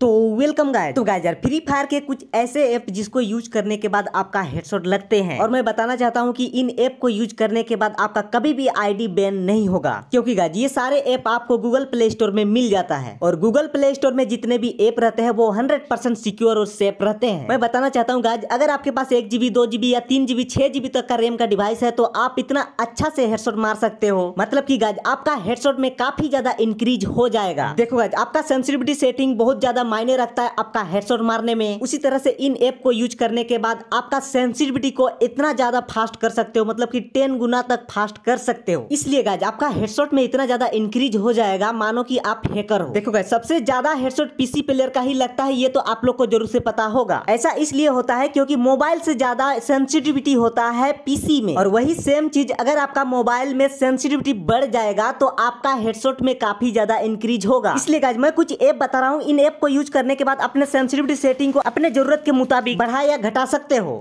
तो वेलकम गाय तो गाय free fire के कुछ ऐसे ऐप जिसको यूज करने के बाद आपका हेडसेट लगते हैं और मैं बताना चाहता हूँ कि इन ऐप को यूज करने के बाद आपका कभी भी आईडी बैन नहीं होगा क्योंकि गाय ये सारे ऐप आपको गूगल प्ले स्टोर में मिल जाता है और गूगल प्ले स्टोर में जितने भी ऐप रहते हैं वो हंड्रेड परसेंट सिक्योर और सेफ रहते हैं मैं बताना चाहता हूँ गाय अगर आपके पास एक जीबी दो जीबी या तीन जीबी छह जीबी तक का रेम का डिवाइस है तो आप इतना अच्छा से हेडसेट मार सकते हो मतलब की गाय आपका हेडसेट में काफी ज्यादा इंक्रीज हो जाएगा देखो गाय आपका सेंसिटिविटी सेटिंग बहुत ज्यादा मायने रखता है आपका हेडसोट मारने में उसी तरह से इन ऐप को यूज करने के बाद आपका सेंसिटिविटी को इतना ज्यादा फास्ट कर सकते हो मतलब की टेन गुना तक फास्ट कर सकते हो इसलिए गाइज आपका हेडसोट में इतना ज्यादा इंक्रीज हो जाएगा मानो की आप हैकर हो देखो गाइज सबसे ज्यादा हेडसोट पीसी प्लेयर का ही लगता है ये तो आप लोग को जरूर से पता होगा ऐसा इसलिए होता है क्योंकि मोबाइल से ज्यादा सेंसिटिविटी होता है पीसी में और वही सेम चीज अगर आपका मोबाइल में सेंसिटिविटी बढ़ जाएगा तो आपका हेडसेट में काफी ज्यादा इंक्रीज होगा इसलिए गाइज मैं कुछ ऐप बता रहा हूँ इन ऐप को यूज करने के बाद अपने सेंसिटिविटी सेटिंग को अपने जरूरत के मुताबिक बढ़ा या घटा सकते हो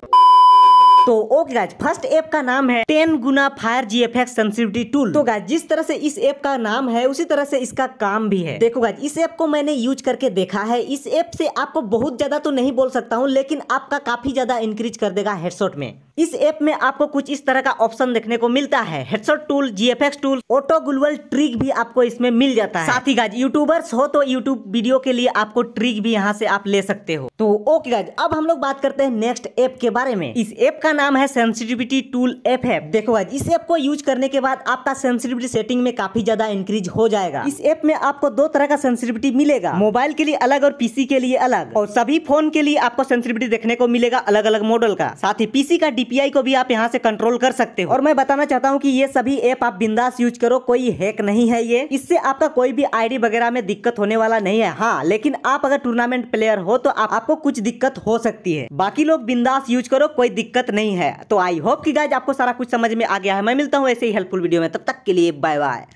तो ओके गाइज फर्स्ट ऐप का नाम है टेन गुना fire G F X sensitivity tool तो गाइज जिस तरह से इस ऐप का नाम है उसी तरह से इसका काम भी है देखो गाइज इस ऐप को मैंने यूज करके देखा है इस ऐप से आपको बहुत ज्यादा तो नहीं बोल सकता हूँ लेकिन आपका काफी ज्यादा इंक्रीज कर देगा हेडशॉट में इस ऐप में आपको कुछ इस तरह का ऑप्शन देखने को मिलता है headshot tool G F X tool auto global trick भी आपको इसमें मिल जाता है साथ ही गाज यूट्यूबर्स हो तो यूट्यूब वीडियो के लिए आपको ट्रिक भी यहाँ से आप ले सकते हो तो ओके गाइज अब हम लोग बात करते हैं नेक्स्ट ऐप के बारे में इस ऐप का नाम है सेंसिटिविटी टूल एप है देखो आज इस ऐप को यूज करने के बाद आपका सेंसिटिविटी सेटिंग में काफी ज्यादा इंक्रीज हो जाएगा इस ऐप में आपको दो तरह का सेंसिटिविटी मिलेगा मोबाइल के लिए अलग और पीसी के लिए अलग और सभी फोन के लिए आपको सेंसिटिविटी देखने को मिलेगा अलग अलग मॉडल का साथ ही पीसी का डीपीआई को भी आप यहाँ से कंट्रोल कर सकते हो और मैं बताना चाहता हूँ की ये सभी ऐप आप बिंदास यूज करो कोई हैक नहीं है ये इससे आपका कोई भी आई वगैरह में दिक्कत होने वाला नहीं है हाँ लेकिन आप अगर टूर्नामेंट प्लेयर हो तो आपको कुछ दिक्कत हो सकती है बाकी लोग बिंदास यूज करो कोई दिक्कत नहीं नहीं है तो आई होप कि गाइज आपको सारा कुछ समझ में आ गया है मैं मिलता हूँ ऐसे ही हेल्पफुल वीडियो में तब तक के लिए बाय बाय